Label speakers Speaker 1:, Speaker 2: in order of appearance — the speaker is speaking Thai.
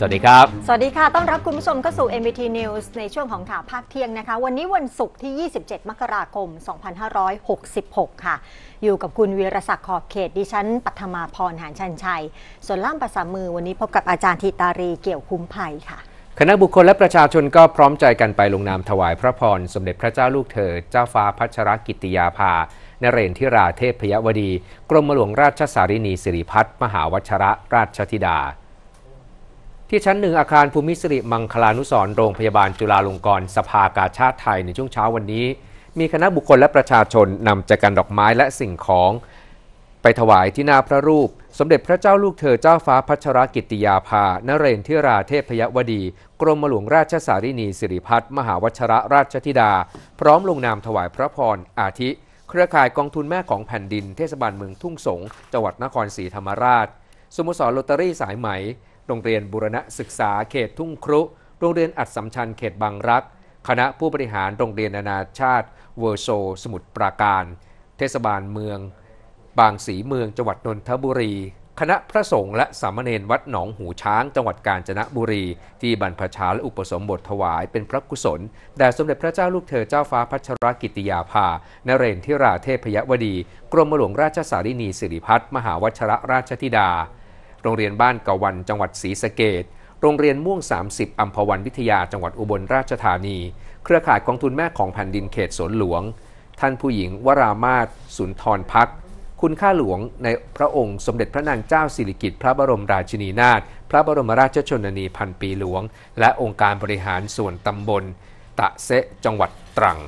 Speaker 1: สวัสดีครับ
Speaker 2: สวัสดีค่ะ ต้อนรับคุณผู้ชมเข้าสู่ MBT News ในช่วงของข่าวภาคเที่ยงนะคะ วันนี้วันศุกร์ที่ 27 มกราคม 2566 ค่ะ อยู่กับคุณวีรศักดิ์ขอบเขต ดิฉัน ปัทมาพรหานชันชัย ส่วนล่ามภาษามือวันนี้พบกับอาจารย์ธิตารีเกี่ยวคุ้มภัยค่ะ
Speaker 1: คณะบุคคลและประชาชนก็พร้อมใจกันไปลงนามถวายพระพรสมเด็จพระเจ้าลูกเธอเจ้าฟ้าพัชรกิติยาภานเรนทิราเทพพยวดีกรมหลวงราชสารินีสิริพัฒน์มหาวชระราชธิดาที่ชั้นหนึ่งอาคารภูมิสิริ มังคลานุสรโรงพยาบาลจุฬาลงกรณ์สภากาชาติไทย ในช่วงเช้าวันนี้ มีคณะบุคคลและประชาชนนำจักรันดอกไม้และสิ่งของ ไปถวายที่หน้าพระรูป สมเด็จพระเจ้าลูกเธอเจ้าฟ้าพัชรกิติยาภานเรนทิราเทพยวดี กรมหลวงราชสารินีสิริพัฒมหาวชระราชธิดา พร้อมลงนามถวายพระพรอาทิ เครือข่ายกองทุนแม่ของแผ่นดินเทศบาลเมืองทุ่งสงจังหวัดนครศรีธรรมราชสมุสรลอตเตอรี่สายไหมโรงเรียนบุรณะศึกษาเขตทุ่งครุ โรงเรียนอัดสัมชัญเขตบางรัก คณะผู้บริหารโรงเรียนนานาชาติเวอร์โซสมุทรปราการ เทศบาลเมืองบางสีเมืองจังหวัดนนทบุรี คณะพระสงฆ์และสามเณรวัดหนองหูช้างจังหวัดกาญจนบุรี ที่บรรพชาและอุปสมบทถวายเป็นพระกุศลแด่สมเด็จพระเจ้าลูกเธอเจ้าฟ้าพัชรกิติยาภา นเรนทิราเทพยวดีกรมหลวงราชสารินีสิริพัฒมหาวัชระราชธิดาโรงเรียนบ้านเกาวันจังหวัดศรีสะเกดโรงเรียนม่วง 30อัมพวันวิทยาจังหวัดอุบลราชธานี เครือข่ายกองทุนแม่ของแผ่นดินเขตสวนหลวง ท่านผู้หญิงวรามาศสุนทรพัก คุณข้าหลวงในพระองค์สมเด็จพระนางเจ้าสิริกิติ์พระบรมราชินีนาถ พระบรมราชชนนีพันปีหลวง และองค์การบริหารส่วนตำบล ตะเซจังหวัดตรัง